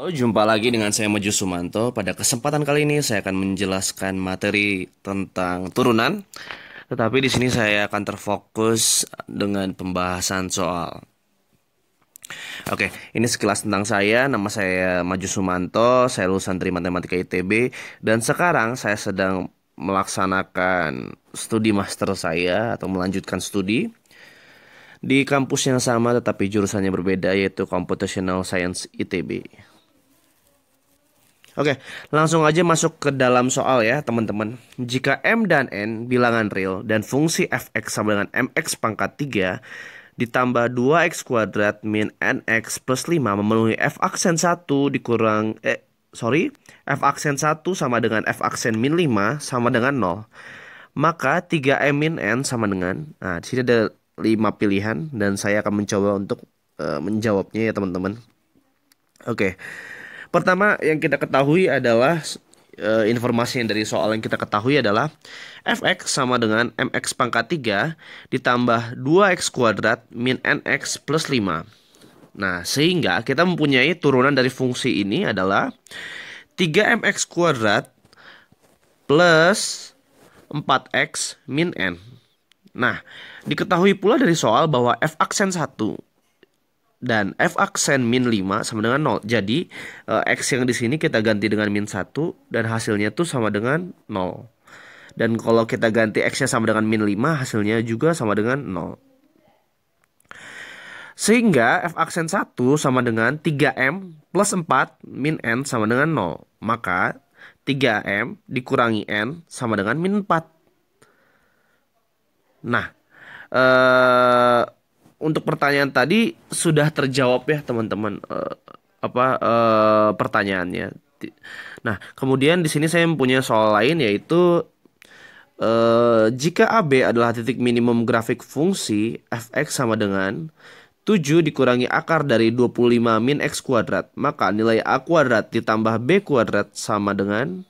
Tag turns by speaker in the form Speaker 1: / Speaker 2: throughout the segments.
Speaker 1: Halo, oh, jumpa lagi dengan saya Maju Sumanto. Pada kesempatan kali ini saya akan menjelaskan materi tentang turunan. Tetapi di sini saya akan terfokus dengan pembahasan soal. Oke, ini sekilas tentang saya. Nama saya Maju Sumanto, saya lulusan Tri Matematika ITB dan sekarang saya sedang melaksanakan studi master saya atau melanjutkan studi di kampus yang sama tetapi jurusannya berbeda yaitu Computational Science ITB. Oke, langsung aja masuk ke dalam soal ya teman-teman. Jika M dan N bilangan real dan fungsi fx sama dengan mx pangkat 3 ditambah 2x kuadrat min nx plus 5 memenuhi f aksen 1 dikurang eh sorry f aksen 1 sama dengan f aksen min 5 sama dengan 0. Maka 3m min n sama dengan nah di sini ada 5 pilihan dan saya akan mencoba untuk uh, menjawabnya ya teman-teman. Oke. Okay. Pertama yang kita ketahui adalah e, informasi yang dari soal yang kita ketahui adalah fx sama dengan mx pangkat 3 ditambah 2x kuadrat min nx plus 5. Nah, sehingga kita mempunyai turunan dari fungsi ini adalah 3mx kuadrat plus 4x min n. Nah, diketahui pula dari soal bahwa f aksen 1 dan f aksen min 5 sama dengan 0. Jadi eh, x yang di sini kita ganti dengan min 1 dan hasilnya tuh sama dengan 0. Dan kalau kita ganti x-nya sama dengan min 5, hasilnya juga sama dengan 0. Sehingga f aksen 1 sama dengan 3m plus 4 min n sama dengan 0. Maka 3m dikurangi n sama dengan min 4. Nah, eh untuk pertanyaan tadi sudah terjawab ya teman-teman uh, apa uh, pertanyaannya. Nah, kemudian di sini saya punya soal lain yaitu uh, jika AB adalah titik minimum grafik fungsi fx sama dengan 7 dikurangi akar dari 25 min x kuadrat, maka nilai a kuadrat ditambah b kuadrat sama dengan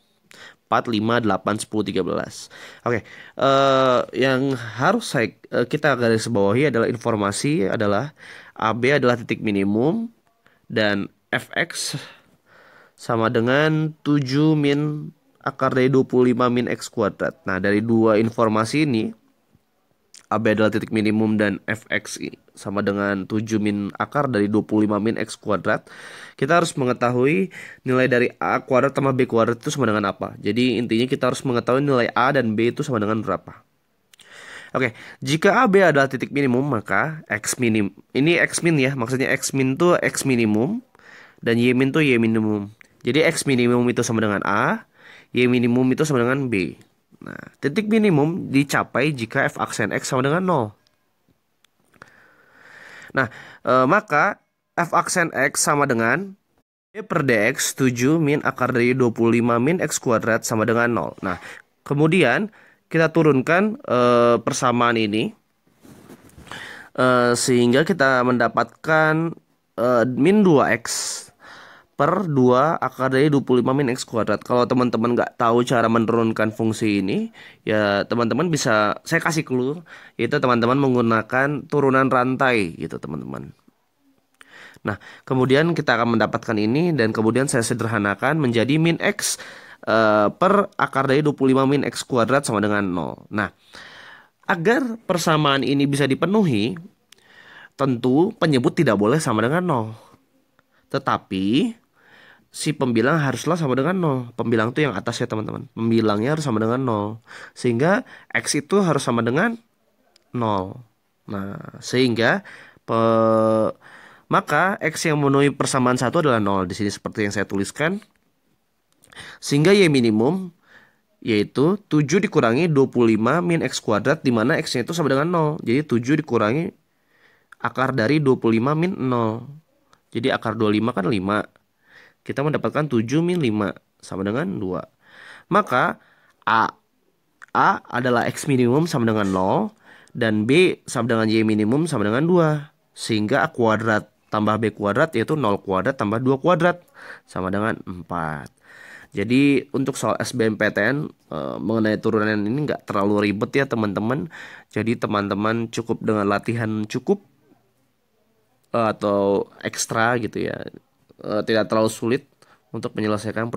Speaker 1: 4, 5, 8, 10, 13. Oke, okay. uh, eh, yang harus saya, uh, kita garis bawahi adalah informasi adalah AB adalah titik minimum dan fx sama dengan 7 min akar dari 25 min x kuadrat. Nah, dari dua informasi ini AB adalah titik minimum dan fx sama dengan 7 min akar dari 25 min x kuadrat. Kita harus mengetahui nilai dari A kuadrat tambah B kuadrat itu sama dengan apa. Jadi intinya kita harus mengetahui nilai A dan B itu sama dengan berapa. Oke, jika AB adalah titik minimum maka x minim. Ini x min ya, maksudnya x min itu x minimum dan y min itu y minimum. Jadi x minimum itu sama dengan A, y minimum itu sama dengan B. Nah, titik minimum dicapai jika f aksen x sama dengan 0. Nah, e, maka f aksen x sama dengan d per dx 7 min akar dari 25 min x kuadrat sama dengan 0. Nah, kemudian kita turunkan e, persamaan ini e, sehingga kita mendapatkan e, min 2x per 2 akar dari 25 min X kuadrat. Kalau teman-teman nggak tahu cara menurunkan fungsi ini, ya teman-teman bisa, saya kasih clue, yaitu teman-teman menggunakan turunan rantai gitu teman-teman. Nah, kemudian kita akan mendapatkan ini dan kemudian saya sederhanakan menjadi min X uh, per akar dari 25 min X kuadrat sama dengan 0. Nah, agar persamaan ini bisa dipenuhi, tentu penyebut tidak boleh sama dengan 0. Tetapi si pembilang haruslah sama dengan nol. Pembilang itu yang atas ya teman-teman. Pembilangnya harus sama dengan nol. Sehingga X itu harus sama dengan nol. Nah, sehingga pe... maka X yang memenuhi persamaan satu adalah nol. Di sini seperti yang saya tuliskan. Sehingga Y minimum yaitu 7 dikurangi 25 min X kuadrat di mana X-nya itu sama dengan nol. Jadi 7 dikurangi akar dari 25 min 0. Jadi akar 25 kan 5 kita mendapatkan 7 min 5 sama dengan 2. Maka A A adalah X minimum sama dengan 0 dan B sama dengan Y minimum sama dengan 2. Sehingga A kuadrat tambah B kuadrat yaitu 0 kuadrat tambah 2 kuadrat sama dengan 4. Jadi untuk soal SBMPTN e, mengenai turunan ini nggak terlalu ribet ya teman-teman. Jadi teman-teman cukup dengan latihan cukup e, atau ekstra gitu ya uh, tidak terlalu sulit untuk menyelesaikan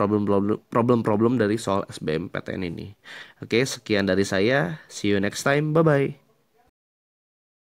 Speaker 1: problem-problem dari soal SBMPTN ini. Oke, sekian dari saya. See you next time. Bye bye.